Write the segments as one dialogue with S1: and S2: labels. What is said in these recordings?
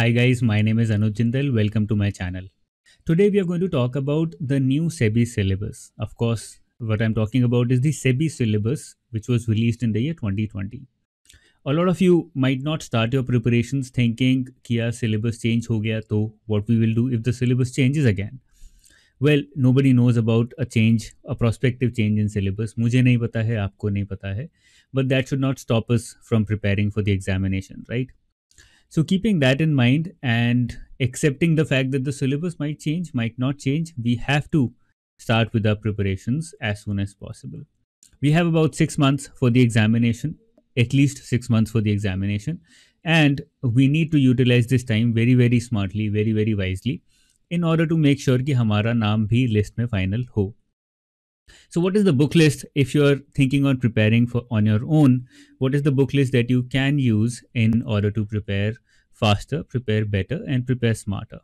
S1: Hi guys, my name is Anuj Jindal. Welcome to my channel. Today we are going to talk about the new SEBI syllabus. Of course, what I'm talking about is the SEBI syllabus which was released in the year 2020. A lot of you might not start your preparations thinking Kia syllabus change ho gaya, so what we will do if the syllabus changes again. Well, nobody knows about a change, a prospective change in syllabus. मुझे नहीं पता है, आपको नहीं पता है. But that should not stop us from preparing for the examination, right? So keeping that in mind and accepting the fact that the syllabus might change, might not change, we have to start with our preparations as soon as possible. We have about six months for the examination, at least six months for the examination. And we need to utilize this time very, very smartly, very, very wisely in order to make sure कि हमारा नाम भी list में final list. So what is the book list if you're thinking on preparing for on your own? What is the book list that you can use in order to prepare faster, prepare better and prepare smarter?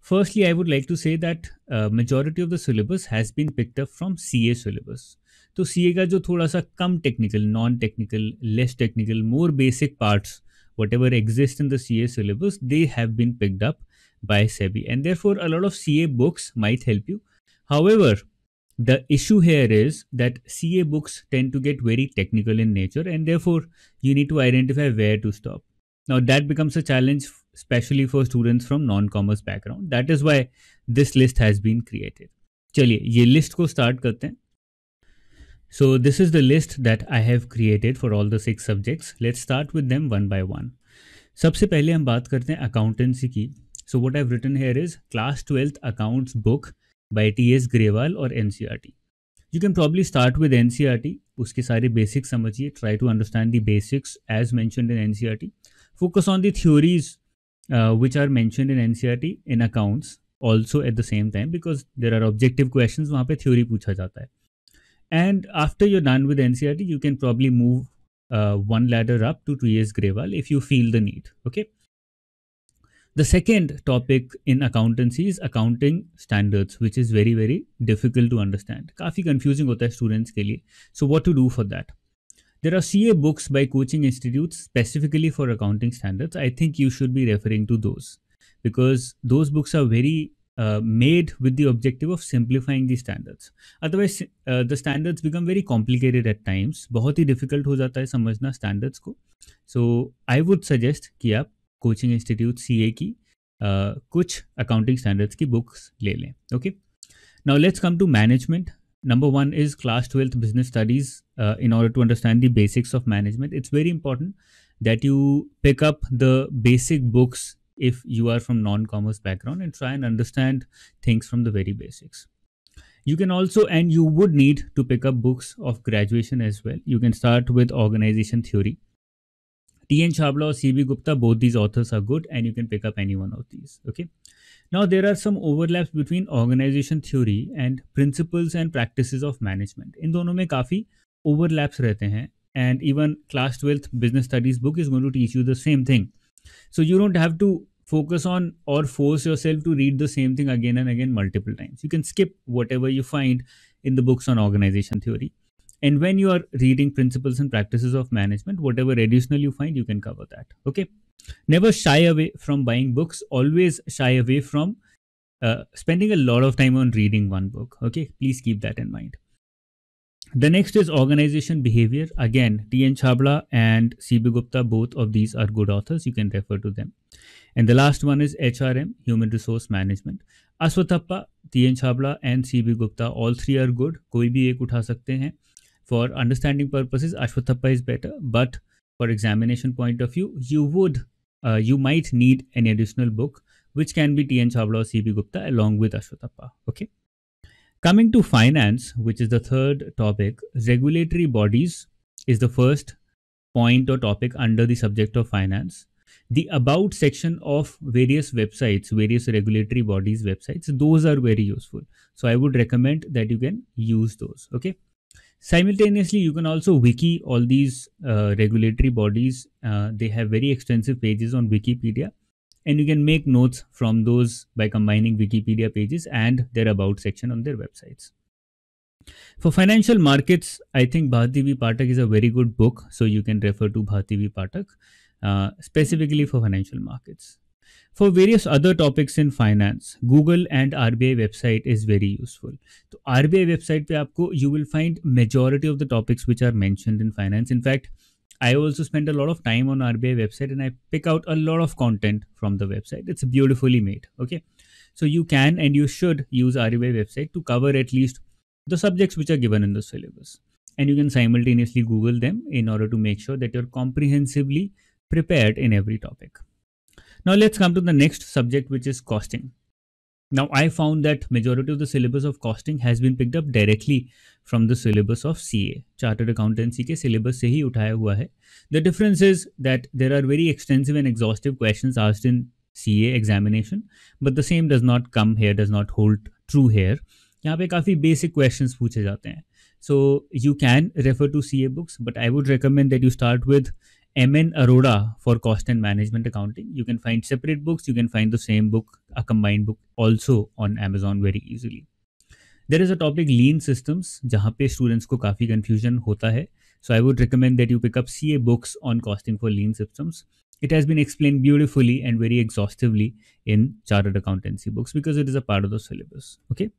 S1: Firstly, I would like to say that uh, majority of the syllabus has been picked up from CA syllabus. So, सी का जो थोड़ा सा कम less technical, technical less technical more basic parts whatever exist in the C A syllabus they have been by SEBI and therefore a lot of CA books might help you. However, the issue here is that CA books tend to get very technical in nature and therefore you need to identify where to stop. Now that becomes a challenge especially for students from non-commerce background. That is why this list has been created. चलिए ये list को start करते हैं. So this is the list that I have created for all the six subjects. Let's start with them one by one. सबसे पहले हम बात करते हैं accountancy की. So what I've written here is class 12th accounts book by S Grewal और NCERT you can probably start with NCERT उसके सारे बेसिक्स समझिए try to understand the basics as mentioned in NCERT focus on the theories which are mentioned in NCERT in accounts also at the same time because there are objective question वहाँ पर theory पूछा जाता है and after you're done with N C R T you can probably move one ladder up to two years Grewal if you feel the need okay The second topic in accountancy is accounting standards, which is very, very difficult to understand. काफ़ी confusing होता है students के लिए. So what to do for that? There are CA books by coaching institutes specifically for accounting standards. I think you should be referring to those because those books are very uh, made with the objective of simplifying the standards. Otherwise, uh, the standards become very complicated at times. बहुत ही difficult हो जाता है समझना standards को. So I would suggest कि आप coaching institute सी की Uh, कुछ अकाउंटिंग स्टैंडर्ड्स की बुक्स ले लें okay now let's come to management number one is class twelfth business studies in order to understand the basics of management it's very important that you pick up the basic books if you are from non-commerce background and try and understand things from the very basics you can also and you would need to pick up books of graduation as well you can start with organization theory T.N. Chabla or C.B. Gupta, both these authors are good and you can pick up any one of these. Okay. Now, there are some overlaps between organization theory and principles and practices of management. In दोनों में काफ़ी overlaps रहते हैं and even class 12th business studies book is going to teach you the same thing. So, you don't have to focus on or force yourself to read the same thing again and again multiple times. You can skip whatever you find in the books on organization theory. And when you are reading principles and practices of management, whatever additional you find, you can cover that. Okay. Never shy away from buying books. Always shy away from uh, spending a lot of time on reading one book. Okay. Please keep that in mind. The next is organization behavior. Again, T.N. Chabla and C.B. Gupta, both of these are good authors. You can refer to them. And the last one is HRM, human resource management. Aswatappa, T.N. Chabla and C.B. Gupta, all three are good. कोई भी एक उठा सकते हैं. For understanding purposes, Ashwatthapa is better, but for examination point of view, you would, uh, you might need an additional book, which can be T.N. Chawla or C.B. Gupta along with Ashwatthapa, okay? Coming to finance, which is the third topic, regulatory bodies is the first point or topic under the subject of finance. The about section of various websites, various regulatory bodies websites, those are very useful. So I would recommend that you can use those. Okay simultaneously you can also wiki all these uh, regulatory bodies uh, they have very extensive pages on wikipedia and you can make notes from those by combining wikipedia pages and their about section on their websites for financial markets i think bhartivi patak is a very good book so you can refer to bhartivi patak uh, specifically for financial markets for various other topics in finance, Google and RBI website is very useful. So RBI website पे you will find majority of the topics which are mentioned in finance. In fact, I also spend a lot of time on RBI website and I pick out a lot of content from the website. It's beautifully made. Okay, so you can and you should use RBI website to cover at least the subjects which are given in the syllabus. And you can simultaneously Google them in order to make sure that you're comprehensively prepared in every topic. Now let's come to the next subject which is costing. Now I found that majority of the syllabus of costing has been picked up directly from the syllabus of CA. Chartered Accountancy के syllabus se hi उठाया hua hai. The difference is that there are very extensive and exhaustive questions asked in CA examination, but the same does not come here, does not hold true here. यहाँ पे काफ़ी basic questions पूछे जाते हैं. So you can refer to CA books, but I would recommend that you start with MN Aroda for cost and management accounting. You can find separate books. You can find the same book, a combined book, also on Amazon very easily. There is a topic lean systems, जहाँ पे students को काफ़ी confusion होता है. So I would recommend that you pick up CA books on costing for lean systems. It has been explained beautifully and very exhaustively in chartered accountancy books because it is a part of the syllabus. Okay.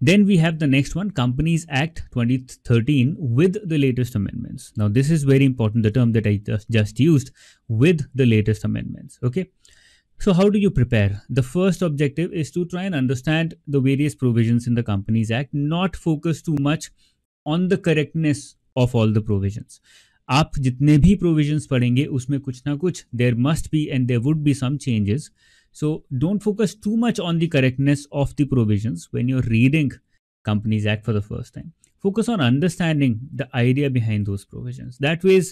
S1: Then we have the next one, Companies Act 2013 with the latest amendments. Now, this is very important, the term that I just used, with the latest amendments, okay? So how do you prepare? The first objective is to try and understand the various provisions in the Companies Act, not focus too much on the correctness of all the provisions. आप जितने भी provisions पढ़ेंगे उसमें कुछ ना कुछ there must be and there would be some changes so don't focus too much on the correctness of the provisions when you're reading Companies Act for the first time. Focus on understanding the idea behind those provisions. That way,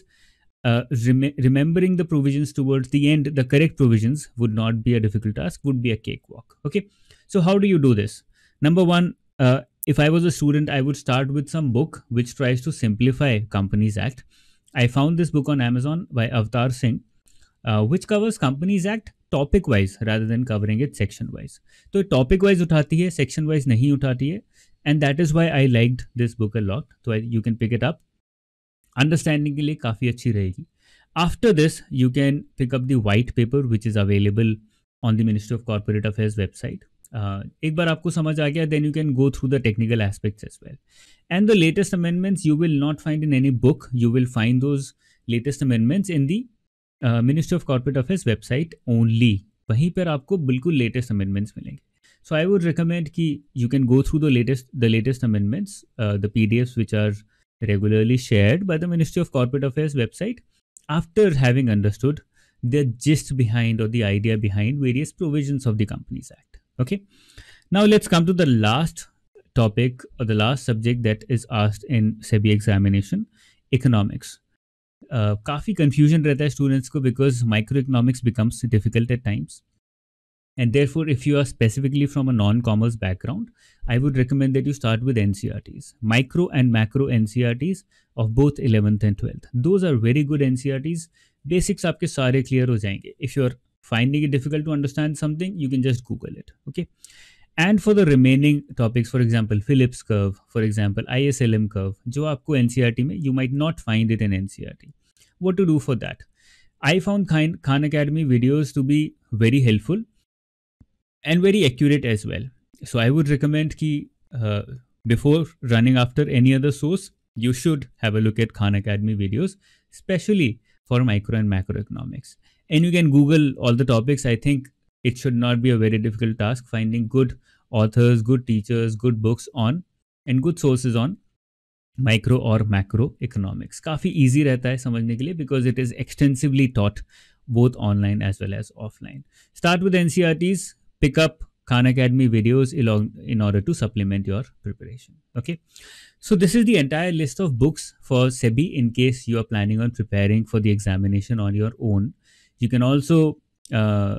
S1: uh, rem remembering the provisions towards the end, the correct provisions would not be a difficult task, would be a cakewalk. Okay. So how do you do this? Number one, uh, if I was a student, I would start with some book which tries to simplify Companies Act. I found this book on Amazon by Avtar Singh, uh, which covers Companies Act topic wise rather than covering it section wise तो topic wise उठाती है section wise नहीं उठाती है and that is why I like this book a lot तो you can pick it up understanding के लिए काफ़ी अच्छी रहेगी after this you can pick up the white paper which is available on the ministry of corporate affairs website एक बार आपको समझ आ गया then you can go through the technical aspects as well and the latest amendments you will not find in any book you will find those latest amendments in the ministry of corporate affairs website only वहीं पर आपको बिल्कुल latest amendments मिलेंगे so I would recommend कि you can go through the latest the latest amendments the P D Fs are regularly shared by the ministry of corporate affairs website after having understood the gist behind or the idea behind various provisions of the Companies Act. Okay, now let's come to the last topic or the last subject that is asked in SEBI examination economics. Uh, काफ़ी confusion रहता है students को because micro economics becomes difficult at times and therefore if you are specifically from a non commerce background I would recommend that you start with N C R Ts micro and macro N C R Ts of both eleventh and twelfth those are very good N C R Ts basics आपके सारे clear हो जाएंगे if you are finding it difficult to understand something you can just Google it okay and for the remaining topics for example Phillips curve for example I S L M curve जो आपको N C R T में you might not find it in N C R T what to do for that I found Khan Khan Academy videos to be very helpful and very accurate as well so I would recommend कि before running after any other source, you should have a look at Khan Academy videos, especially for micro and macroeconomics. And you can Google all the topics. I think it should not be a very difficult task finding good authors, good teachers, good books on and good sources on micro or macro economics. Kafi easy रहता hai समझने ke liye because it is extensively taught both online as well as offline. Start with NCRTs, pick up Khan Academy videos in order to supplement your preparation. Okay, so this is the entire list of books for SEBI in case you are planning on preparing for the examination on your own. You can also uh,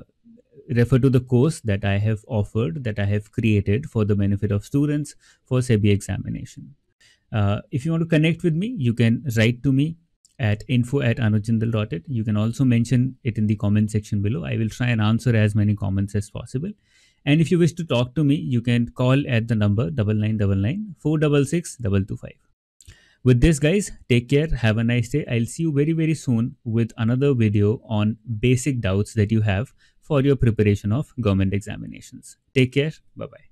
S1: refer to the course that I have offered, that I have created for the benefit of students for SEBI examination. Uh, if you want to connect with me, you can write to me at info at anujindal.it. You can also mention it in the comment section below. I will try and answer as many comments as possible. And if you wish to talk to me, you can call at the number 9999 466 225. With this guys, take care, have a nice day. I'll see you very very soon with another video on basic doubts that you have for your preparation of government examinations. Take care. Bye bye.